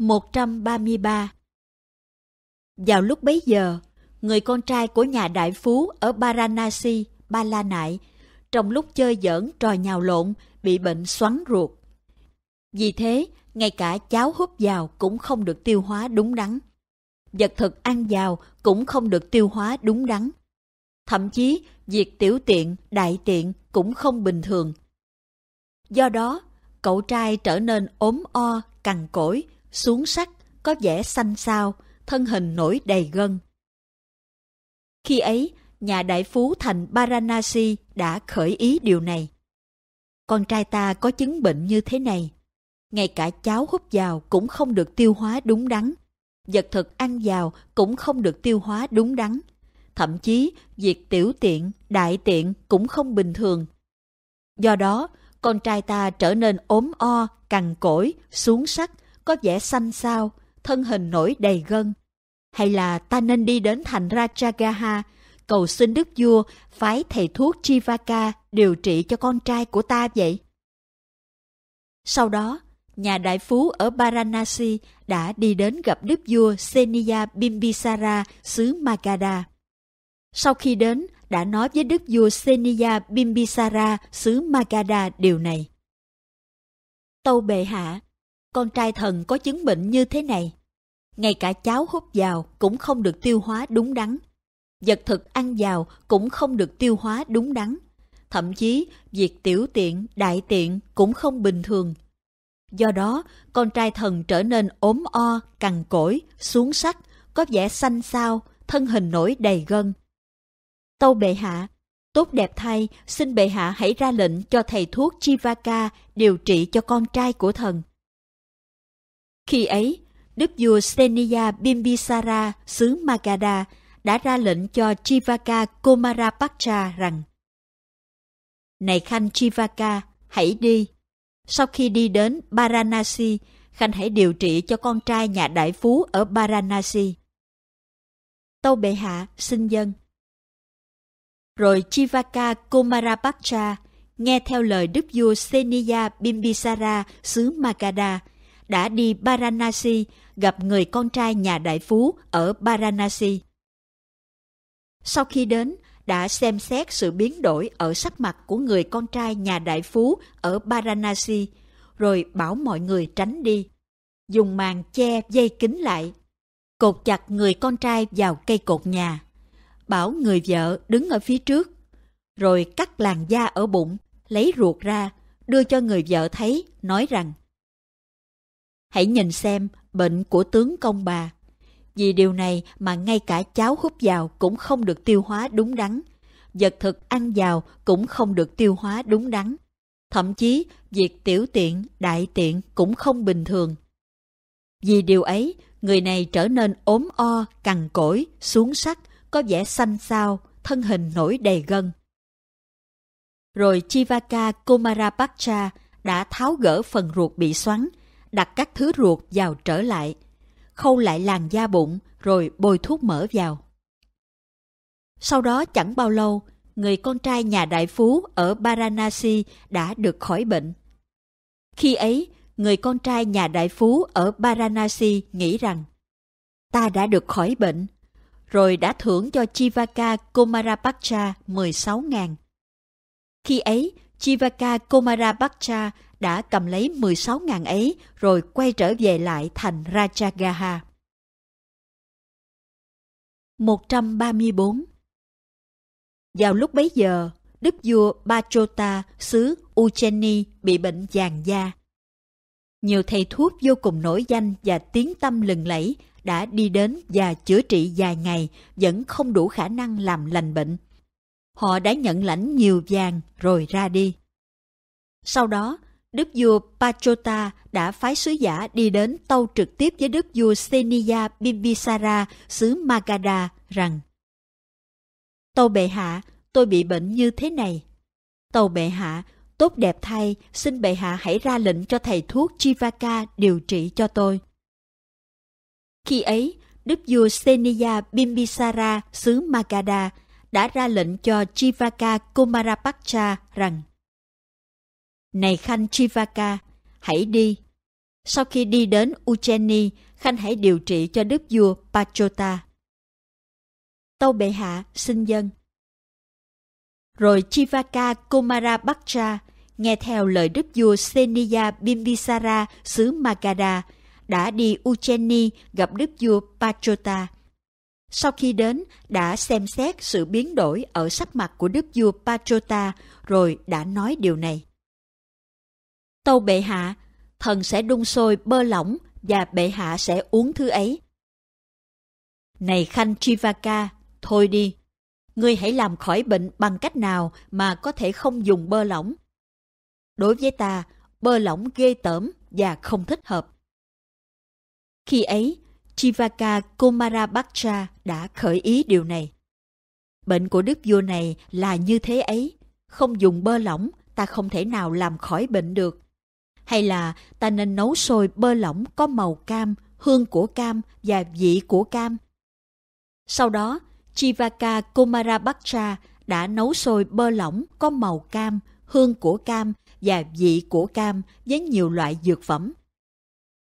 133 Vào lúc bấy giờ, người con trai của nhà đại phú ở Baranasi, Ba La Nại, trong lúc chơi giỡn trò nhào lộn, bị bệnh xoắn ruột. Vì thế, ngay cả cháo húp vào cũng không được tiêu hóa đúng đắn. Vật thực ăn vào cũng không được tiêu hóa đúng đắn. Thậm chí, việc tiểu tiện, đại tiện cũng không bình thường. Do đó, cậu trai trở nên ốm o, cằn cỗi, xuống sắc, có vẻ xanh xao, thân hình nổi đầy gân. Khi ấy, nhà đại phú thành Baranasi đã khởi ý điều này. Con trai ta có chứng bệnh như thế này. Ngay cả cháo hút vào cũng không được tiêu hóa đúng đắn. Vật thực ăn vào cũng không được tiêu hóa đúng đắn. Thậm chí, việc tiểu tiện, đại tiện cũng không bình thường. Do đó, con trai ta trở nên ốm o, cằn cỗi, xuống sắc, có vẻ xanh xao, thân hình nổi đầy gân. Hay là ta nên đi đến thành Rajagaha, cầu xin đức vua phái thầy thuốc Chivaka điều trị cho con trai của ta vậy? Sau đó, nhà đại phú ở Baranasi đã đi đến gặp đức vua Seniya Bimbisara xứ Magadha. Sau khi đến, đã nói với đức vua Seniya Bimbisara xứ Magadha điều này. Tâu bệ hạ, con trai thần có chứng bệnh như thế này. Ngay cả cháo hút vào cũng không được tiêu hóa đúng đắn. Vật thực ăn vào cũng không được tiêu hóa đúng đắn. Thậm chí, việc tiểu tiện, đại tiện cũng không bình thường. Do đó, con trai thần trở nên ốm o, cằn cỗi, xuống sắc, có vẻ xanh xao, thân hình nổi đầy gân. Tâu bệ hạ, tốt đẹp thay, xin bệ hạ hãy ra lệnh cho thầy thuốc Chivaka điều trị cho con trai của thần. Khi ấy, đức vua Seniya Bimbisara xứ Magadha đã ra lệnh cho Chivaka Komarapacha rằng Này Khanh Chivaka, hãy đi. Sau khi đi đến Baranasi Khanh hãy điều trị cho con trai nhà đại phú ở Baranasi. Tâu bệ hạ, xin dân. Rồi Chivaka Komarapacha nghe theo lời đức vua Seniya Bimbisara xứ Magadha đã đi Baranasi gặp người con trai nhà đại phú ở Baranasi. Sau khi đến, đã xem xét sự biến đổi ở sắc mặt của người con trai nhà đại phú ở Baranasi, rồi bảo mọi người tránh đi. Dùng màn che dây kính lại, cột chặt người con trai vào cây cột nhà. Bảo người vợ đứng ở phía trước, rồi cắt làn da ở bụng, lấy ruột ra, đưa cho người vợ thấy, nói rằng Hãy nhìn xem bệnh của tướng công bà. Vì điều này mà ngay cả cháo hút vào cũng không được tiêu hóa đúng đắn. Vật thực ăn vào cũng không được tiêu hóa đúng đắn. Thậm chí, việc tiểu tiện, đại tiện cũng không bình thường. Vì điều ấy, người này trở nên ốm o, cằn cỗi, xuống sắc, có vẻ xanh xao, thân hình nổi đầy gân. Rồi Chivaka Kumarapacha đã tháo gỡ phần ruột bị xoắn, đặt các thứ ruột vào trở lại, khâu lại làn da bụng rồi bôi thuốc mỡ vào. Sau đó chẳng bao lâu, người con trai nhà đại phú ở Baranasi đã được khỏi bệnh. Khi ấy, người con trai nhà đại phú ở Baranasi nghĩ rằng ta đã được khỏi bệnh, rồi đã thưởng cho Chivaka Komarapacha 16.000. Khi ấy, Chivaka Komarapacha đã cầm lấy 16.000 ấy rồi quay trở về lại thành Rajagaha. 134 Vào lúc bấy giờ, đức vua Bachota xứ Ucheni bị bệnh vàng da. Nhiều thầy thuốc vô cùng nổi danh và tiếng tâm lừng lẫy đã đi đến và chữa trị dài ngày vẫn không đủ khả năng làm lành bệnh. Họ đã nhận lãnh nhiều vàng rồi ra đi. Sau đó, Đức vua Pachota đã phái sứ giả đi đến tâu trực tiếp với đức vua Seniya Bimbisara xứ Magadha rằng Tâu bệ hạ, tôi bị bệnh như thế này. Tâu bệ hạ, tốt đẹp thay, xin bệ hạ hãy ra lệnh cho thầy thuốc Chivaka điều trị cho tôi. Khi ấy, đức vua Seniya Bimbisara xứ Magadha đã ra lệnh cho Chivaka Komarapacha rằng này Khanh Chivaka, hãy đi. Sau khi đi đến Ucheni, Khanh hãy điều trị cho đức vua Pachota. Tâu bệ hạ, xin dân. Rồi Chivaka Kumara Bhakra nghe theo lời đức vua Seniya Bimbisara xứ Magadha đã đi Ucheni gặp đức vua Pachota. Sau khi đến, đã xem xét sự biến đổi ở sắc mặt của đức vua Pachota rồi đã nói điều này. Tâu bệ hạ, thần sẽ đun sôi bơ lỏng và bệ hạ sẽ uống thứ ấy. Này Khanh Chivaka, thôi đi. Ngươi hãy làm khỏi bệnh bằng cách nào mà có thể không dùng bơ lỏng. Đối với ta, bơ lỏng ghê tởm và không thích hợp. Khi ấy, Chivaka Kumarabhaksha đã khởi ý điều này. Bệnh của đức vua này là như thế ấy, không dùng bơ lỏng ta không thể nào làm khỏi bệnh được. Hay là ta nên nấu sôi bơ lỏng có màu cam, hương của cam và vị của cam? Sau đó, Chivaka Kumarabhaksha đã nấu sôi bơ lỏng có màu cam, hương của cam và vị của cam với nhiều loại dược phẩm.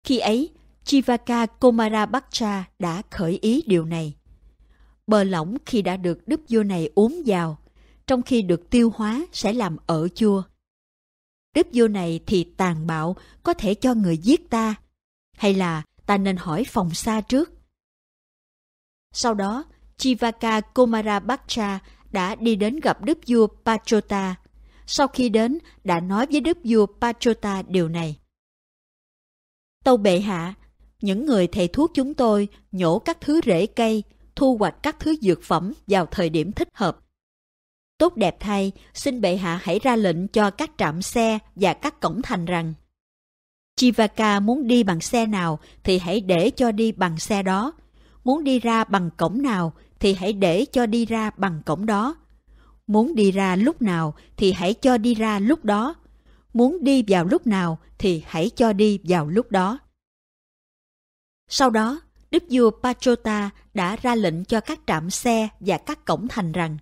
Khi ấy, Chivaka Kumarabhaksha đã khởi ý điều này. Bơ lỏng khi đã được đức vua này uống vào, trong khi được tiêu hóa sẽ làm ở chua đức vua này thì tàn bạo, có thể cho người giết ta. Hay là ta nên hỏi phòng xa trước? Sau đó, Chivaka Komarabacha đã đi đến gặp đức vua Pachota. Sau khi đến, đã nói với đức vua Pachota điều này. Tâu bệ hạ, những người thầy thuốc chúng tôi nhổ các thứ rễ cây, thu hoạch các thứ dược phẩm vào thời điểm thích hợp Tốt đẹp thay, xin bệ hạ hãy ra lệnh cho các trạm xe và các cổng thành rằng Chivaka muốn đi bằng xe nào thì hãy để cho đi bằng xe đó. Muốn đi ra bằng cổng nào thì hãy để cho đi ra bằng cổng đó. Muốn đi ra lúc nào thì hãy cho đi ra lúc đó. Muốn đi vào lúc nào thì hãy cho đi vào lúc đó. Sau đó, Đức vua Pachota đã ra lệnh cho các trạm xe và các cổng thành rằng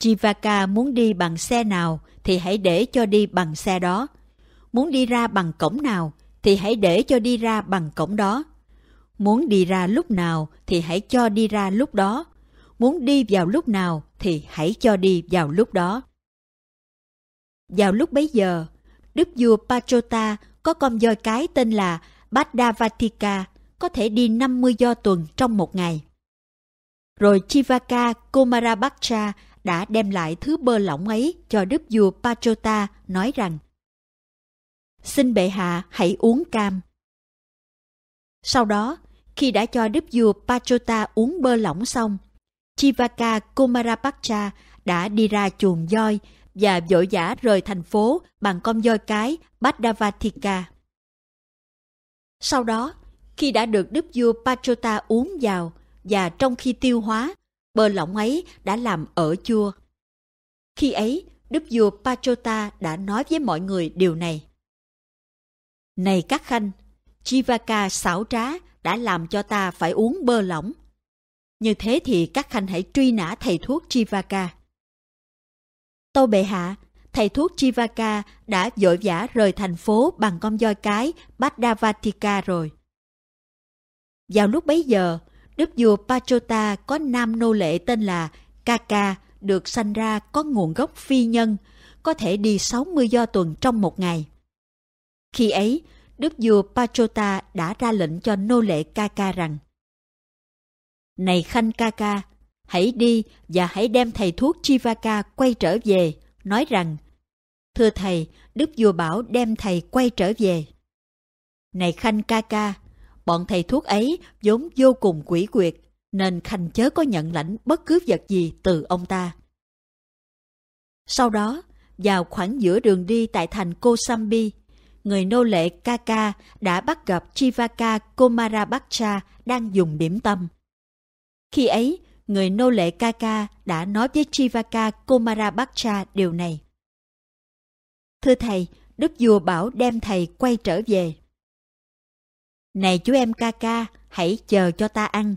Chivaka muốn đi bằng xe nào thì hãy để cho đi bằng xe đó. Muốn đi ra bằng cổng nào thì hãy để cho đi ra bằng cổng đó. Muốn đi ra lúc nào thì hãy cho đi ra lúc đó. Muốn đi vào lúc nào thì hãy cho đi vào lúc đó. Vào lúc bấy giờ, Đức vua Pachota có con voi cái tên là Badavatika có thể đi 50 do tuần trong một ngày. Rồi Chivaka Komarabacha đã đem lại thứ bơ lỏng ấy cho đức vua Pachota nói rằng Xin bệ hạ hãy uống cam. Sau đó, khi đã cho đức vua Pachota uống bơ lỏng xong, Chivaka Kumarapacha đã đi ra chuồng voi và vội vã rời thành phố bằng con voi cái Badavatika. Sau đó, khi đã được đức vua Pachota uống vào và trong khi tiêu hóa, bờ lỏng ấy đã làm ở chua. Khi ấy, đức vua Pachota đã nói với mọi người điều này. Này các khanh, Chivaka xảo trá đã làm cho ta phải uống bơ lỏng. Như thế thì các khanh hãy truy nã thầy thuốc Chivaka. Tâu bệ hạ, thầy thuốc Chivaka đã vội vã rời thành phố bằng con voi cái Badavatika rồi. Vào lúc bấy giờ, đức vua Pachota có nam nô lệ tên là Kaka được sanh ra có nguồn gốc phi nhân, có thể đi 60 do tuần trong một ngày. Khi ấy, đức vua Pachota đã ra lệnh cho nô lệ Kaka rằng Này Khanh Kaka, hãy đi và hãy đem thầy thuốc Chivaka quay trở về, nói rằng Thưa thầy, đức vua bảo đem thầy quay trở về. Này Khanh Kaka, bọn thầy thuốc ấy vốn vô cùng quỷ quyệt, nên Khanh chớ có nhận lãnh bất cứ vật gì từ ông ta. Sau đó, vào khoảng giữa đường đi tại thành Kosambi, người nô lệ Kaka đã bắt gặp Chivaka Komarabacha đang dùng điểm tâm. Khi ấy, người nô lệ Kaka đã nói với Chivaka Komarabacha điều này. Thưa thầy, Đức vua bảo đem thầy quay trở về. Này chú em ca ca, hãy chờ cho ta ăn.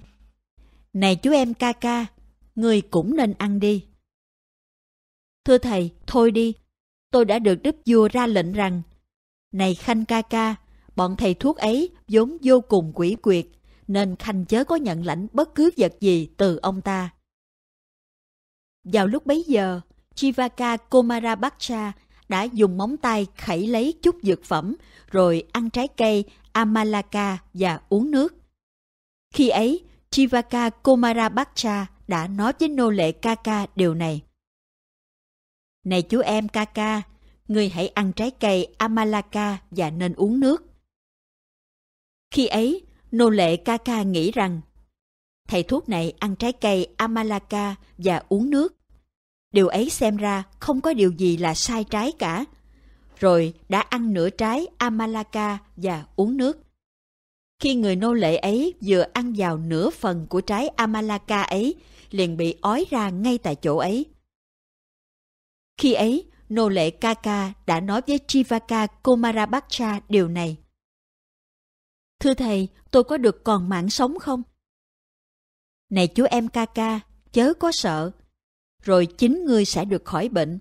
Này chú em ca ca, người cũng nên ăn đi. Thưa thầy, thôi đi. Tôi đã được đức vua ra lệnh rằng Này Khanh ca ca, bọn thầy thuốc ấy vốn vô cùng quỷ quyệt, nên Khanh chớ có nhận lãnh bất cứ vật gì từ ông ta. Vào lúc bấy giờ, Chivaka Komarabaksha đã dùng móng tay khẩy lấy chút dược phẩm, rồi ăn trái cây Amalaka và uống nước. Khi ấy, Chivaka Komarabacha đã nói với nô lệ Kaka điều này. Này chú em Kaka, người hãy ăn trái cây Amalaka và nên uống nước. Khi ấy, nô lệ Kaka nghĩ rằng thầy thuốc này ăn trái cây Amalaka và uống nước. Điều ấy xem ra không có điều gì là sai trái cả, rồi đã ăn nửa trái Amalaka và uống nước. Khi người nô lệ ấy vừa ăn vào nửa phần của trái Amalaka ấy, liền bị ói ra ngay tại chỗ ấy. Khi ấy, nô lệ Kaka đã nói với Chivaka Komarabacha điều này. Thưa thầy, tôi có được còn mạng sống không? Này chú em Kaka, chớ có sợ. Rồi chính ngươi sẽ được khỏi bệnh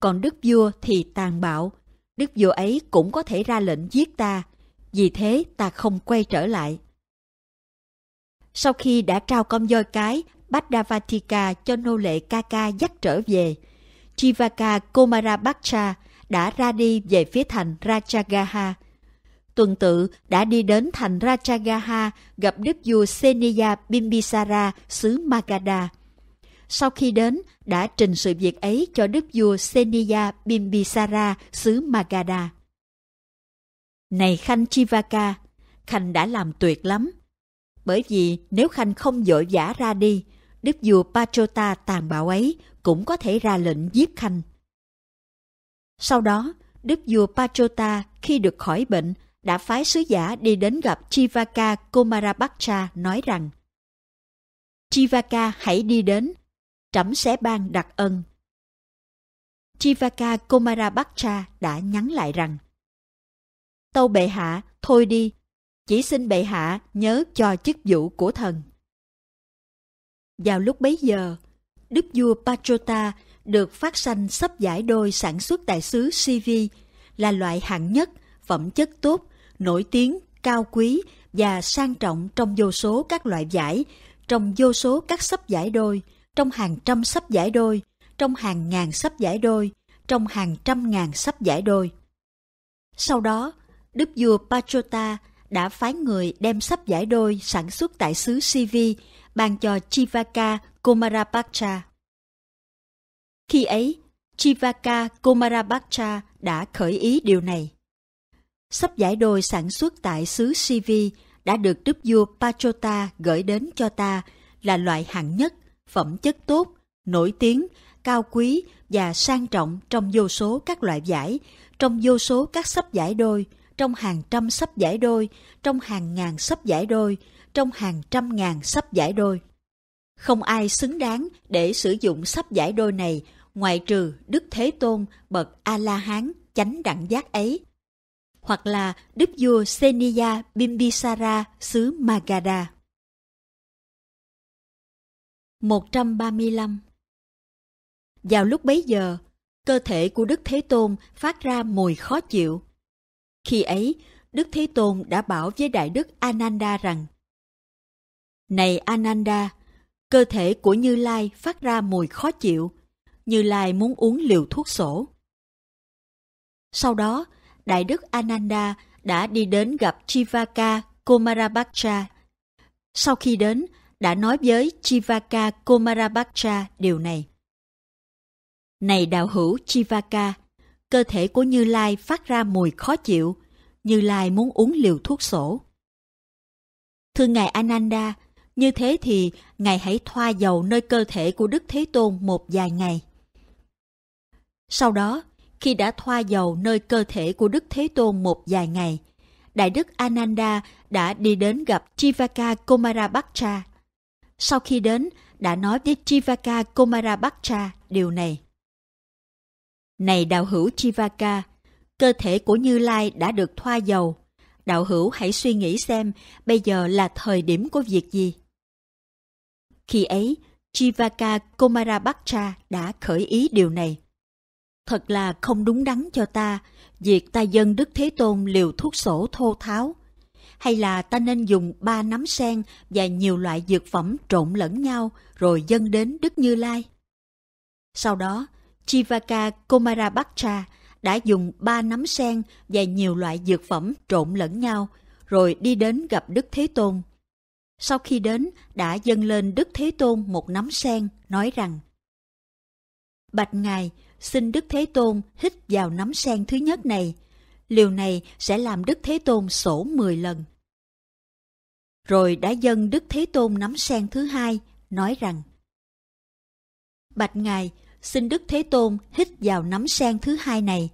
còn đức vua thì tàn bạo. Đức vua ấy cũng có thể ra lệnh giết ta, vì thế ta không quay trở lại. Sau khi đã trao con voi cái, Bhadravatika cho nô lệ Kaka dắt trở về. Chivaka Komarabaksha đã ra đi về phía thành Rajagaha. Tuần tự đã đi đến thành Rajagaha gặp đức vua Seniya Bimbisara xứ Magadha sau khi đến đã trình sự việc ấy cho đức vua Seniya Bimbisara xứ Magadha. Này Khanh Chivaka, Khanh đã làm tuyệt lắm. Bởi vì nếu Khanh không vội vã ra đi, đức vua Pachota tàn bạo ấy cũng có thể ra lệnh giết Khanh. Sau đó, đức vua Pachota khi được khỏi bệnh đã phái sứ giả đi đến gặp Chivaka Komarabaksha nói rằng Chivaka hãy đi đến trẫm sẽ ban đặc ân. Chivaka Komarabhaksha đã nhắn lại rằng Tâu bệ hạ, thôi đi, chỉ xin bệ hạ nhớ cho chức vụ của thần. Vào lúc bấy giờ, đức vua Pachota được phát sanh sắp giải đôi sản xuất tại xứ Sivi là loại hạng nhất, phẩm chất tốt, nổi tiếng, cao quý và sang trọng trong vô số các loại giải, trong vô số các sắp giải đôi – trong hàng trăm sắp giải đôi, trong hàng ngàn sắp giải đôi, trong hàng trăm ngàn sắp giải đôi. Sau đó, đức vua Pachota đã phái người đem sắp giải đôi sản xuất tại xứ cv ban cho Chivaka Komarapacha. Khi ấy, Chivaka Komarapacha đã khởi ý điều này. Sắp giải đôi sản xuất tại xứ cv đã được đức vua Pachota gửi đến cho ta là loại hạng nhất phẩm chất tốt, nổi tiếng, cao quý và sang trọng trong vô số các loại giải, trong vô số các sắp giải đôi, trong hàng trăm sắp giải đôi, trong hàng ngàn sắp giải đôi, trong hàng trăm ngàn sắp giải đôi. Không ai xứng đáng để sử dụng sắp giải đôi này ngoại trừ Đức Thế Tôn bậc A-la-hán chánh đẳng giác ấy hoặc là đức vua Seniya Bimbisara xứ Magadha. 135 Vào lúc bấy giờ, cơ thể của Đức Thế Tôn phát ra mùi khó chịu. Khi ấy, Đức Thế Tôn đã bảo với Đại Đức Ananda rằng Này Ananda, cơ thể của Như Lai phát ra mùi khó chịu, Như Lai muốn uống liều thuốc sổ. Sau đó, Đại Đức Ananda đã đi đến gặp Chivaka Komarabhaja. Sau khi đến, đã nói với Chivaka Komarabhaksha điều này. Này đạo hữu Chivaka, cơ thể của Như Lai phát ra mùi khó chịu, Như Lai muốn uống liều thuốc sổ. Thưa Ngài Ananda, như thế thì Ngài hãy thoa dầu nơi cơ thể của Đức Thế Tôn một vài ngày. Sau đó, khi đã thoa dầu nơi cơ thể của Đức Thế Tôn một vài ngày, Đại đức Ananda đã đi đến gặp Chivaka Komarabhaksha sau khi đến đã nói với Chivaka Komarabhatra điều này. Này đạo hữu Chivaka, cơ thể của Như Lai đã được thoa dầu. Đạo hữu hãy suy nghĩ xem bây giờ là thời điểm của việc gì. Khi ấy, Chivaka Komarabhatra đã khởi ý điều này. Thật là không đúng đắn cho ta, việc ta dân Đức Thế Tôn liều thuốc sổ thô tháo, hay là ta nên dùng ba nắm sen và nhiều loại dược phẩm trộn lẫn nhau rồi dâng đến Đức Như Lai. Sau đó, Chivaka Komarabhaksha đã dùng ba nắm sen và nhiều loại dược phẩm trộn lẫn nhau rồi đi đến gặp Đức Thế Tôn. Sau khi đến, đã dâng lên Đức Thế Tôn một nắm sen, nói rằng Bạch Ngài, xin Đức Thế Tôn hít vào nắm sen thứ nhất này. Liều này sẽ làm Đức Thế Tôn sổ 10 lần rồi đã dân Đức Thế Tôn nắm sen thứ hai, nói rằng Bạch Ngài, xin Đức Thế Tôn hít vào nắm sen thứ hai này.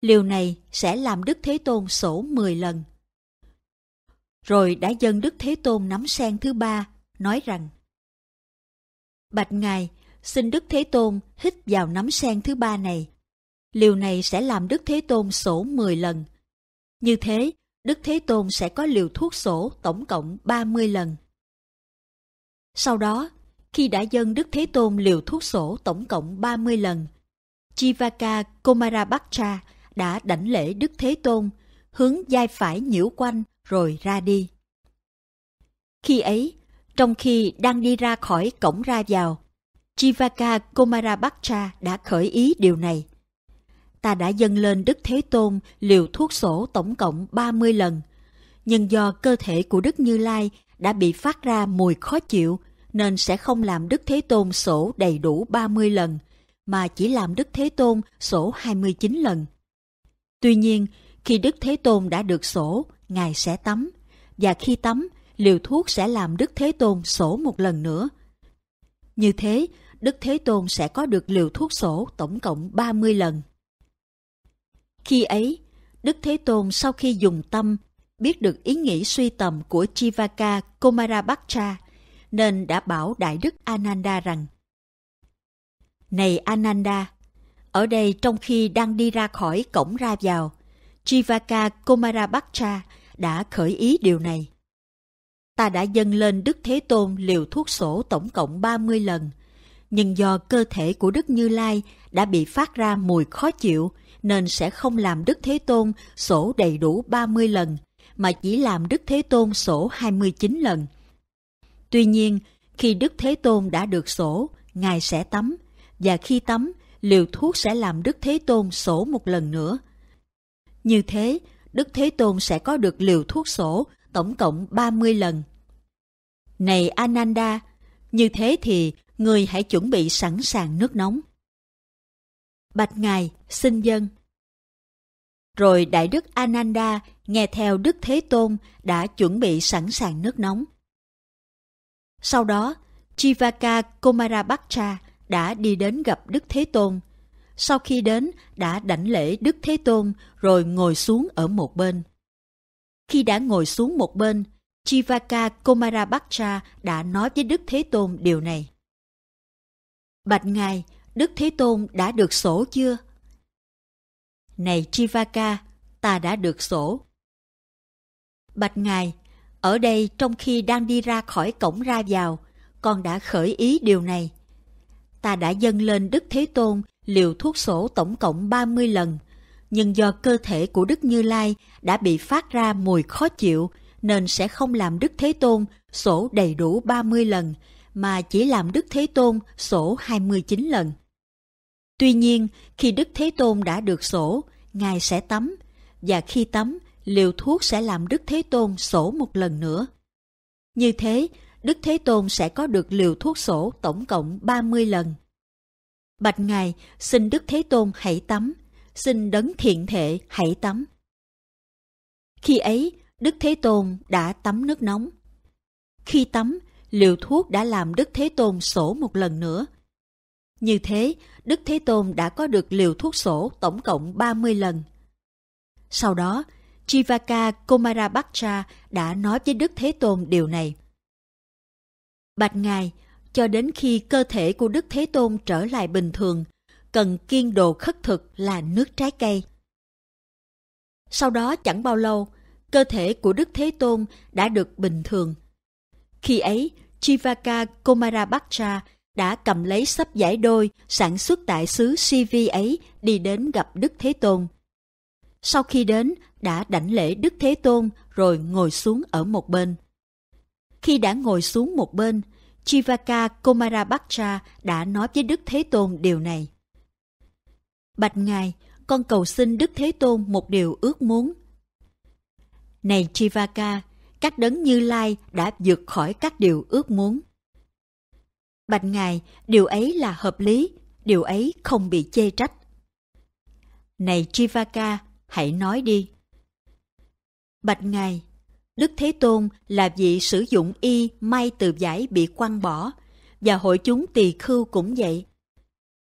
Liều này sẽ làm Đức Thế Tôn sổ 10 lần. Rồi đã dân Đức Thế Tôn nắm sen thứ ba, nói rằng Bạch Ngài, xin Đức Thế Tôn hít vào nắm sen thứ ba này. Liều này sẽ làm Đức Thế Tôn sổ 10 lần. Như thế, Đức Thế Tôn sẽ có liều thuốc sổ tổng cộng 30 lần. Sau đó, khi đã dâng Đức Thế Tôn liều thuốc sổ tổng cộng 30 lần, Chivaka Komarabhatra đã đảnh lễ Đức Thế Tôn, hướng vai phải nhiễu quanh rồi ra đi. Khi ấy, trong khi đang đi ra khỏi cổng ra vào, Chivaka Komarabhatra đã khởi ý điều này ta đã dâng lên Đức Thế Tôn liều thuốc sổ tổng cộng 30 lần. Nhưng do cơ thể của Đức Như Lai đã bị phát ra mùi khó chịu, nên sẽ không làm Đức Thế Tôn sổ đầy đủ 30 lần, mà chỉ làm Đức Thế Tôn sổ 29 lần. Tuy nhiên, khi Đức Thế Tôn đã được sổ, Ngài sẽ tắm, và khi tắm, liều thuốc sẽ làm Đức Thế Tôn sổ một lần nữa. Như thế, Đức Thế Tôn sẽ có được liều thuốc sổ tổng cộng 30 lần. Khi ấy, Đức Thế Tôn sau khi dùng tâm biết được ý nghĩ suy tầm của Chivaka Komarabhaksha nên đã bảo Đại Đức Ananda rằng Này Ananda, ở đây trong khi đang đi ra khỏi cổng ra vào, Chivaka Komarabhaksha đã khởi ý điều này. Ta đã dâng lên Đức Thế Tôn liều thuốc sổ tổng cộng 30 lần, nhưng do cơ thể của Đức Như Lai đã bị phát ra mùi khó chịu nên sẽ không làm Đức Thế Tôn sổ đầy đủ 30 lần, mà chỉ làm Đức Thế Tôn sổ 29 lần. Tuy nhiên, khi Đức Thế Tôn đã được sổ, Ngài sẽ tắm, và khi tắm, liều thuốc sẽ làm Đức Thế Tôn sổ một lần nữa. Như thế, Đức Thế Tôn sẽ có được liều thuốc sổ tổng cộng 30 lần. Này Ananda, như thế thì người hãy chuẩn bị sẵn sàng nước nóng bạch ngài, xin dân. Rồi Đại Đức Ananda nghe theo Đức Thế Tôn đã chuẩn bị sẵn sàng nước nóng. Sau đó, Chivaka Komarabhaksha đã đi đến gặp Đức Thế Tôn. Sau khi đến, đã đảnh lễ Đức Thế Tôn rồi ngồi xuống ở một bên. Khi đã ngồi xuống một bên, Chivaka Komarabhaksha đã nói với Đức Thế Tôn điều này. Bạch Ngài, Đức Thế Tôn đã được sổ chưa? Này Chivaka, ta đã được sổ. Bạch Ngài, ở đây trong khi đang đi ra khỏi cổng ra vào, con đã khởi ý điều này. Ta đã dâng lên Đức Thế Tôn liều thuốc sổ tổng cộng 30 lần, nhưng do cơ thể của Đức Như Lai đã bị phát ra mùi khó chịu nên sẽ không làm Đức Thế Tôn sổ đầy đủ 30 lần, mà chỉ làm Đức Thế Tôn sổ 29 lần. Tuy nhiên, khi Đức Thế Tôn đã được sổ, Ngài sẽ tắm, và khi tắm, liều thuốc sẽ làm Đức Thế Tôn sổ một lần nữa. Như thế, Đức Thế Tôn sẽ có được liều thuốc sổ tổng cộng 30 lần. Bạch Ngài, xin Đức Thế Tôn hãy tắm, xin đấng thiện thể hãy tắm. Khi ấy, Đức Thế Tôn đã tắm nước nóng. Khi tắm, liều thuốc đã làm Đức Thế Tôn sổ một lần nữa – như thế, Đức Thế Tôn đã có được liều thuốc sổ tổng cộng 30 lần. Sau đó, Chivaka Komarabhaksha đã nói với Đức Thế Tôn điều này. Bạch Ngài, cho đến khi cơ thể của Đức Thế Tôn trở lại bình thường, cần kiên đồ khất thực là nước trái cây. Sau đó chẳng bao lâu, cơ thể của Đức Thế Tôn đã được bình thường. Khi ấy, Chivaka Komarabhaksha đã cầm lấy sắp giải đôi sản xuất tại xứ Sivi ấy đi đến gặp Đức Thế Tôn. Sau khi đến, đã đảnh lễ Đức Thế Tôn rồi ngồi xuống ở một bên. Khi đã ngồi xuống một bên, Chivaka Komarabhatra đã nói với Đức Thế Tôn điều này. Bạch Ngài, con cầu xin Đức Thế Tôn một điều ước muốn. Này Chivaka, các đấng như lai đã vượt khỏi các điều ước muốn. Bạch Ngài, điều ấy là hợp lý, điều ấy không bị chê trách. Này Chivaka, hãy nói đi. Bạch Ngài, Đức Thế Tôn là vị sử dụng y may từ giải bị quăng bỏ, và hội chúng tỳ khưu cũng vậy.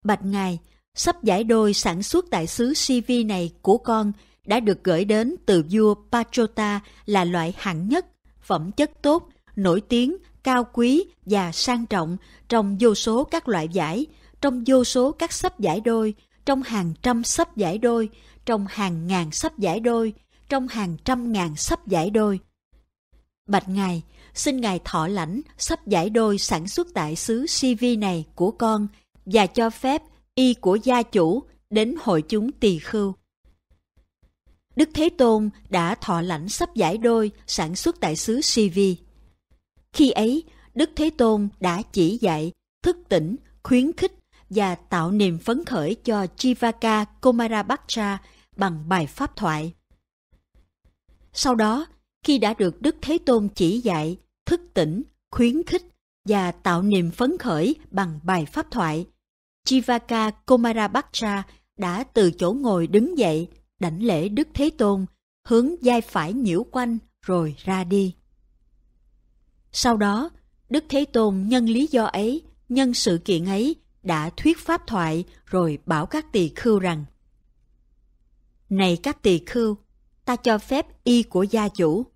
Bạch Ngài, sắp giải đôi sản xuất tại xứ Sivi này của con đã được gửi đến từ vua Pachota là loại hạng nhất, phẩm chất tốt, nổi tiếng cao quý và sang trọng trong vô số các loại giải, trong vô số các sấp giải đôi, trong hàng trăm sấp giải đôi, trong hàng ngàn sấp giải đôi, trong hàng trăm ngàn sấp giải đôi. Bạch Ngài, xin Ngài thọ lãnh sắp giải đôi sản xuất tại xứ CV này của con và cho phép y của gia chủ đến hội chúng tỳ khưu. Đức Thế Tôn đã thọ lãnh sắp giải đôi sản xuất tại xứ CV. Khi ấy, Đức Thế Tôn đã chỉ dạy, thức tỉnh, khuyến khích và tạo niềm phấn khởi cho Chivaka Komarabaksha bằng bài pháp thoại. Sau đó, khi đã được Đức Thế Tôn chỉ dạy, thức tỉnh, khuyến khích và tạo niềm phấn khởi bằng bài pháp thoại, Chivaka Komarabaksha đã từ chỗ ngồi đứng dậy, đảnh lễ Đức Thế Tôn, hướng vai phải nhiễu quanh rồi ra đi. Sau đó, Đức Thế Tôn nhân lý do ấy, nhân sự kiện ấy đã thuyết pháp thoại rồi bảo các tỳ khưu rằng Này các tỳ khưu, ta cho phép y của gia chủ.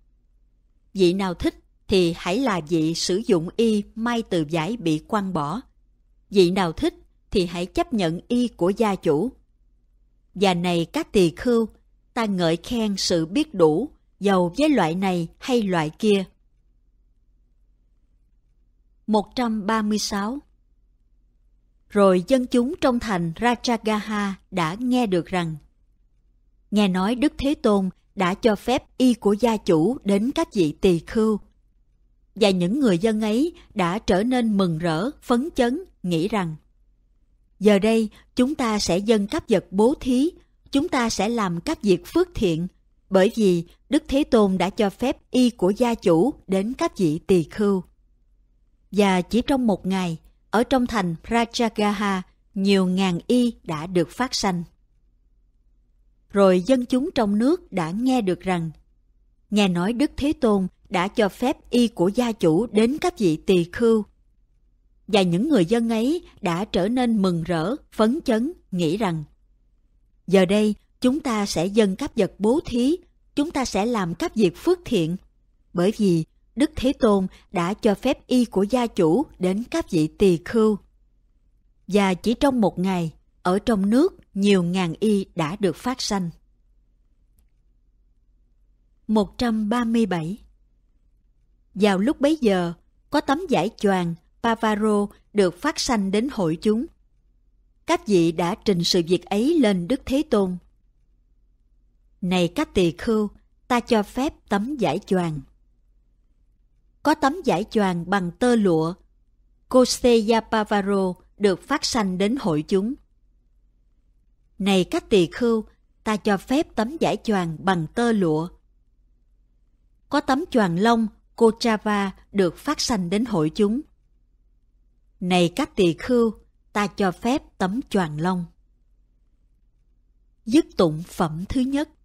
Vị nào thích thì hãy là vị sử dụng y may từ giải bị quăng bỏ. Vị nào thích thì hãy chấp nhận y của gia chủ. Và này các tỳ khưu, ta ngợi khen sự biết đủ, giàu với loại này hay loại kia, 136 Rồi dân chúng trong thành Rajagaha đã nghe được rằng Nghe nói Đức Thế Tôn đã cho phép y của gia chủ đến các vị tỳ khưu. Và những người dân ấy đã trở nên mừng rỡ, phấn chấn, nghĩ rằng Giờ đây chúng ta sẽ dâng các vật bố thí, chúng ta sẽ làm các việc phước thiện, bởi vì Đức Thế Tôn đã cho phép y của gia chủ đến các vị tỳ khưu và chỉ trong một ngày, ở trong thành Rajagaha nhiều ngàn y đã được phát sanh. Rồi dân chúng trong nước đã nghe được rằng, nghe nói Đức Thế Tôn đã cho phép y của gia chủ đến các vị tỳ khưu. Và những người dân ấy đã trở nên mừng rỡ, phấn chấn, nghĩ rằng, giờ đây chúng ta sẽ dâng các vật bố thí, chúng ta sẽ làm các việc phước thiện, bởi vì Đức Thế Tôn đã cho phép y của gia chủ đến các vị tỳ khưu. Và chỉ trong một ngày, ở trong nước nhiều ngàn y đã được phát sanh. 137 Vào lúc bấy giờ, có tấm giải choàng Pavaro được phát sanh đến hội chúng. Các vị đã trình sự việc ấy lên Đức Thế Tôn. Này các tỳ khưu, ta cho phép tấm giải choàng có tấm giải choàng bằng tơ lụa. Coseya Pavaro được phát sanh đến hội chúng. Này các tỳ khưu, ta cho phép tấm giải choàng bằng tơ lụa. Có tấm choàng lông Kochava được phát sanh đến hội chúng. Này các tỳ khưu, ta cho phép tấm choàng lông. Dứt tụng phẩm thứ nhất